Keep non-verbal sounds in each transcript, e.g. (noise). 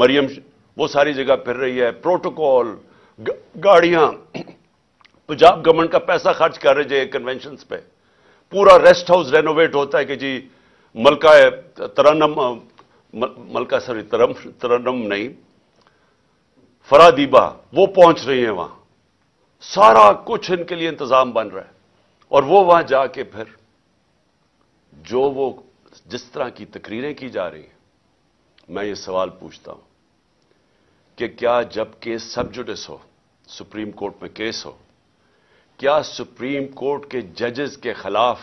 मरियम वो सारी जगह फिर रही है प्रोटोकॉल गाड़ियां (clears throat) पंजाब गवर्नमेंट का पैसा खर्च कर रहे हैं कन्वेंशन पे पूरा रेस्ट हाउस रेनोवेट होता है कि जी मलका तरनम मलका सॉरी तरम तरनम नहीं फरादीबा वो पहुंच रही है वहां सारा कुछ इनके लिए इंतजाम बन रहा है और वो वहां जाके फिर जो वो जिस तरह की तकरीरें की जा रही हैं मैं ये सवाल पूछता हूं कि क्या जब केस सब जुडिस हो सुप्रीम कोर्ट में केस हो क्या सुप्रीम कोर्ट के जजेस के खिलाफ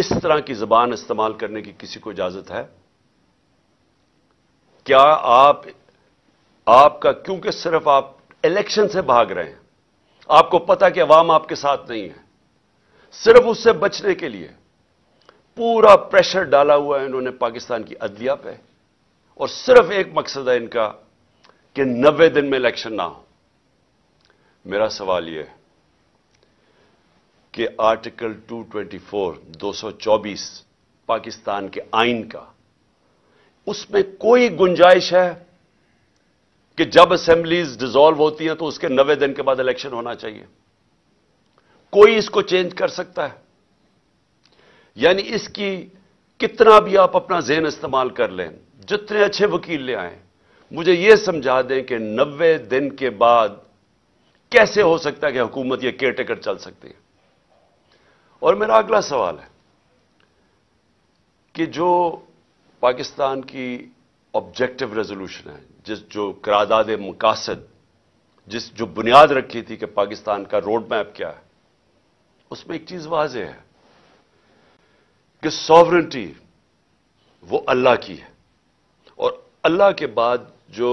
इस तरह की जबान इस्तेमाल करने की किसी को इजाजत है क्या आप आपका क्योंकि सिर्फ आप इलेक्शन से भाग रहे हैं आपको पता कि अवाम आपके साथ नहीं है सिर्फ उससे बचने के लिए पूरा प्रेशर डाला हुआ है इन्होंने पाकिस्तान की अदलिया पे और सिर्फ एक मकसद है इनका कि नब्बे दिन में इलेक्शन ना हो मेरा सवाल यह कि आर्टिकल 224 224 पाकिस्तान के आइन का उसमें कोई गुंजाइश है कि जब असेंबलीज डिजॉल्व होती हैं तो उसके नब्बे दिन के बाद इलेक्शन होना चाहिए कोई इसको चेंज कर सकता है यानी इसकी कितना भी आप अपना जेन इस्तेमाल कर लें जितने अच्छे वकील ले आए मुझे यह समझा दें कि नब्बे दिन के बाद कैसे हो सकता है कि हुकूमत यह केयर टेकर चल सकती है और मेरा अगला सवाल है कि जो पाकिस्तान की ऑब्जेक्टिव रेजोल्यूशन है जिस जो करादाद मकासद जिस जो बुनियाद रखी थी कि पाकिस्तान का रोड मैप क्या है उसमें एक चीज वाज है कि सॉवरेंटी वो अल्लाह की है अल्लाह के बाद जो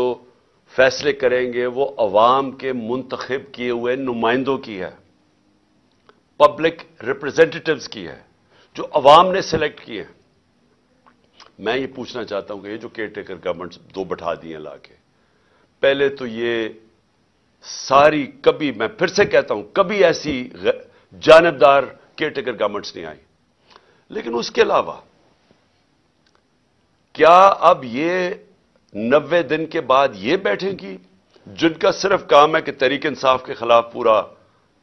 फैसले करेंगे वो अवाम के मुंतखब किए हुए नुमाइंदों की है पब्लिक रिप्रेजेंटेटिव की है जो अवाम ने सेलेक्ट किए हैं मैं ये पूछना चाहता हूं कि ये जो केयर टेकर गवर्नमेंट्स दो बैठा दिए ला के पहले तो ये सारी कभी मैं फिर से कहता हूं कभी ऐसी जानबदार केयर टेकर गवर्नमेंट्स नहीं आई लेकिन उसके अलावा क्या अब ये नब्बे दिन के बाद ये बैठेंगी जिनका सिर्फ काम है कि तहरीक इंसाफ के खिलाफ पूरा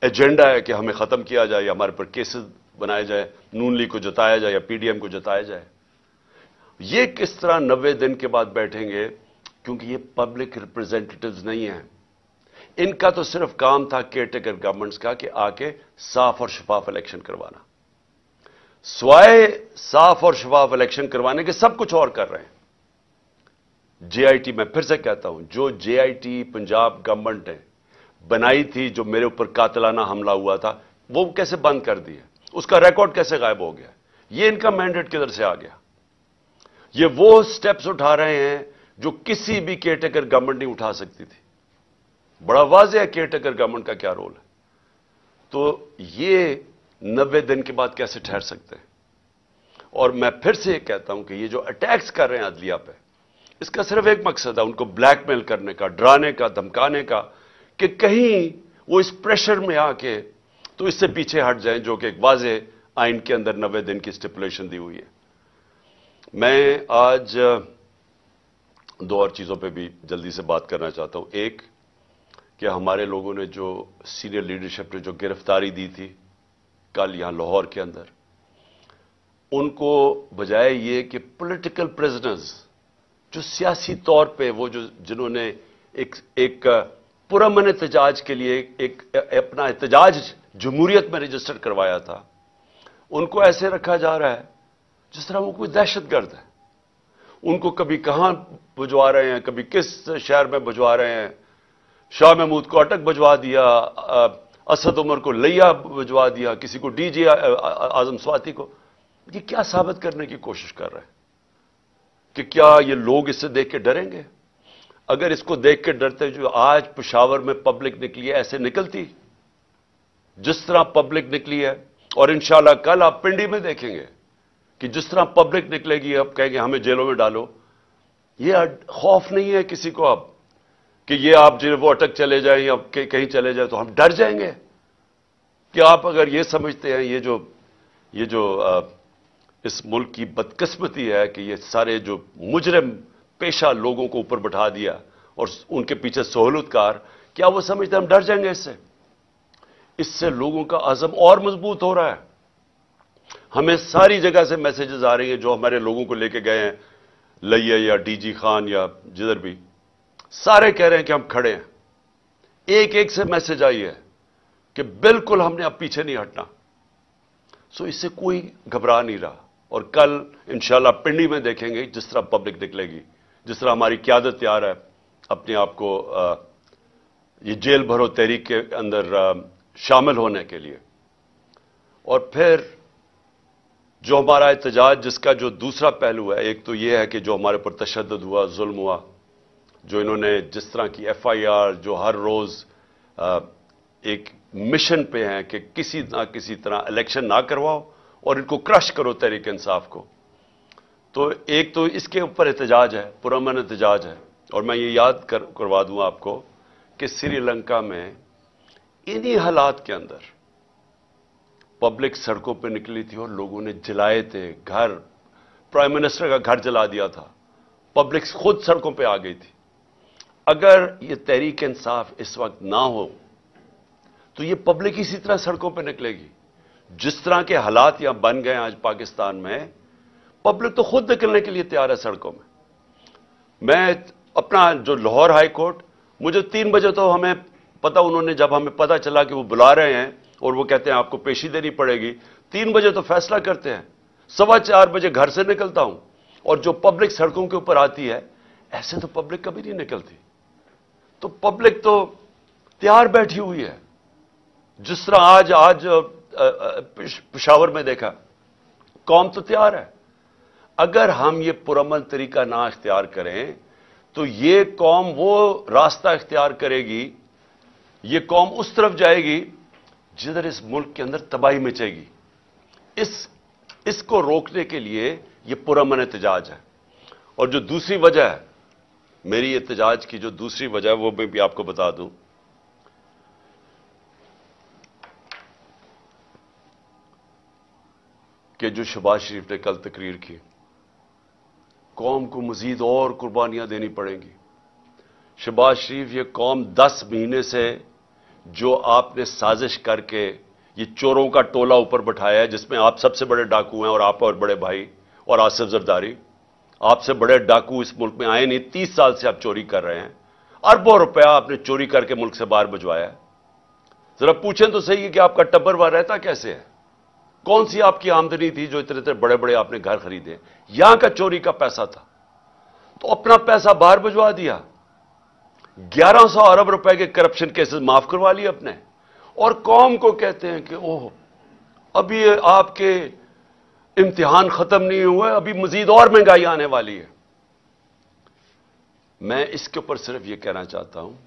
एजेंडा है कि हमें ख़त्म किया जाए या हमारे पर केसेस बनाए जाए नून लीग को जताया जाए या पीडीएम को जताया जाए ये किस तरह नब्बे दिन के बाद बैठेंगे क्योंकि ये पब्लिक रिप्रेजेंटेटिव नहीं हैं इनका तो सिर्फ काम था केयरटेकर गवर्नमेंट्स का कि आके साफ और शफाफ इलेक्शन करवाना स्वाय साफ और शफाफ इलेक्शन करवाने के सब कुछ और कर रहे हैं जेआईटी मैं फिर से कहता हूं जो जेआईटी पंजाब गवर्नमेंट ने बनाई थी जो मेरे ऊपर कातलाना हमला हुआ था वो कैसे बंद कर दिया उसका रिकॉर्ड कैसे गायब हो गया ये इनका मैंडेट किधर से आ गया ये वो स्टेप्स उठा रहे हैं जो किसी भी केयरटेकर गवर्नमेंट नहीं उठा सकती थी बड़ा वाज है केयरटेकर गवर्नमेंट का क्या रोल है तो ये नब्बे दिन के बाद कैसे ठहर सकते हैं और मैं फिर से कहता हूं कि ये जो अटैक्स कर रहे हैं अदलिया पे इसका सिर्फ एक मकसद है उनको ब्लैकमेल करने का डराने का धमकाने का कि कहीं वो इस प्रेशर में आके तो इससे पीछे हट जाएं जो कि एक वाजे आइन के अंदर नब्बे दिन की स्टिपुलेशन दी हुई है मैं आज दो और चीज़ों पे भी जल्दी से बात करना चाहता हूं एक कि हमारे लोगों ने जो सीनियर लीडरशिप ने जो गिरफ्तारी दी थी कल यहां लाहौर के अंदर उनको बजाय ये कि पॉलिटिकल प्रिजनर्स जो सियासी तौर पे वो जो जिन्होंने एक एक पुरमन एहतजाज के लिए एक अपना एहतजाज जमहूरियत में रजिस्टर करवाया था उनको ऐसे रखा जा रहा है जिस तरह वो कोई दहशतगर्द है उनको कभी कहां भुजवा रहे हैं कभी किस शहर में भुजवा रहे हैं शाह महमूद को अटक भजवा दिया असद उमर को लैया भिजवा दिया किसी को डीजे आजम स्वाति को ये क्या साबित करने की कोशिश कर रहे हैं कि क्या ये लोग इसे देख के डरेंगे अगर इसको देख के डरते जो आज पिशावर में पब्लिक निकली है ऐसे निकलती जिस तरह पब्लिक निकली है और इंशाला कल आप पिंडी में देखेंगे कि जिस तरह पब्लिक निकलेगी आप कहेंगे हमें जेलों में डालो ये खौफ नहीं है किसी को अब कि ये आप जो वो अटक चले जाए या कहीं चले जाए तो हम डर जाएंगे कि आप अगर ये समझते हैं ये जो ये जो आ, इस मुल्क की बदकस्मती है कि ये सारे जो मुजरम पेशा लोगों को ऊपर बैठा दिया और उनके पीछे सहूलतकार क्या वो समझते हम डर जाएंगे इससे इससे लोगों का आजम और मजबूत हो रहा है हमें सारी जगह से मैसेजेस आ रही हैं जो हमारे लोगों को लेके गए हैं लैया या डीजी खान या जिधर भी सारे कह रहे हैं कि हम खड़े हैं एक एक से मैसेज आई है कि बिल्कुल हमने अब पीछे नहीं हटना सो इससे कोई घबरा नहीं रहा और कल इंशाला पिंडी में देखेंगे जिस तरह पब्लिक निकलेगी जिस तरह हमारी क्यादत तैयार है अपने आप को ये जेल भरो तहरीक के अंदर आ, शामिल होने के लिए और फिर जो हमारा एहतजाज जिसका जो दूसरा पहलू है एक तो ये है कि जो हमारे ऊपर तशद हुआ जुल्म हुआ जो इन्होंने जिस तरह की एफ आई आर जो हर रोज़ एक मिशन पे हैं कि किसी ना किसी तरह इलेक्शन ना करवाओ और इनको क्रश करो तहरीक इंसाफ को तो एक तो इसके ऊपर एहतजाज है पुरमन एहतजाज है और मैं ये याद कर करवा दूं आपको कि श्रीलंका में इन्हीं हालात के अंदर पब्लिक सड़कों पर निकली थी और लोगों ने जलाए थे घर प्राइम मिनिस्टर का घर जला दिया था पब्लिक खुद सड़कों पर आ गई थी अगर ये तहरीक इंसाफ इस वक्त ना हो तो ये पब्लिक इसी तरह सड़कों पर निकलेगी जिस तरह के हालात यहां बन गए आज पाकिस्तान में पब्लिक तो खुद निकलने के लिए तैयार है सड़कों में मैं अपना जो लाहौर हाई कोर्ट मुझे तीन बजे तो हमें पता उन्होंने जब हमें पता चला कि वो बुला रहे हैं और वो कहते हैं आपको पेशी देनी पड़ेगी तीन बजे तो फैसला करते हैं सवा चार बजे घर से निकलता हूं और जो पब्लिक सड़कों के ऊपर आती है ऐसे तो पब्लिक कभी नहीं निकलती तो पब्लिक तो तैयार बैठी हुई है जिस तरह आज आज पिशावर में देखा कौम तो तैयार है अगर हम ये पुरमल तरीका ना इख्तियार करें तो ये कौम वो रास्ता इख्तियार करेगी ये कौम उस तरफ जाएगी जिधर इस मुल्क के अंदर तबाही मचेगी इस इसको रोकने के लिए यह पुरमन एहतजाज है और जो दूसरी वजह है मेरी एहतजाज की जो दूसरी वजह है वह मैं भी आपको बता दूं कि जो शबाज शरीफ ने कल तकरीर की कौम को मजीद और कुर्बानियां देनी पड़ेंगी शबाज शरीफ ये कौम दस महीने से जो आपने साजिश करके ये चोरों का टोला ऊपर बैठाया है जिसमें आप सबसे बड़े डाकू हैं और आप और बड़े भाई और आसिफ जरदारी आपसे बड़े डाकू इस मुल्क में आए नहीं तीस साल से आप चोरी कर रहे हैं अरबों रुपया आपने चोरी करके मुल्क से बाहर भिजवाया है जरा पूछें तो सही है कि आपका टब्बर वहां रहता कैसे है कौन सी आपकी आमदनी थी जो इतने इतने बड़े बड़े आपने घर खरीदे यहां का चोरी का पैसा था तो अपना पैसा बाहर भिजवा दिया 1100 अरब रुपए के करप्शन केसेस माफ करवा लिए अपने और कौम को कहते हैं कि ओह अभी आपके इम्तिहान खत्म नहीं हुए अभी मजीद और महंगाई आने वाली है मैं इसके ऊपर सिर्फ यह कहना चाहता हूं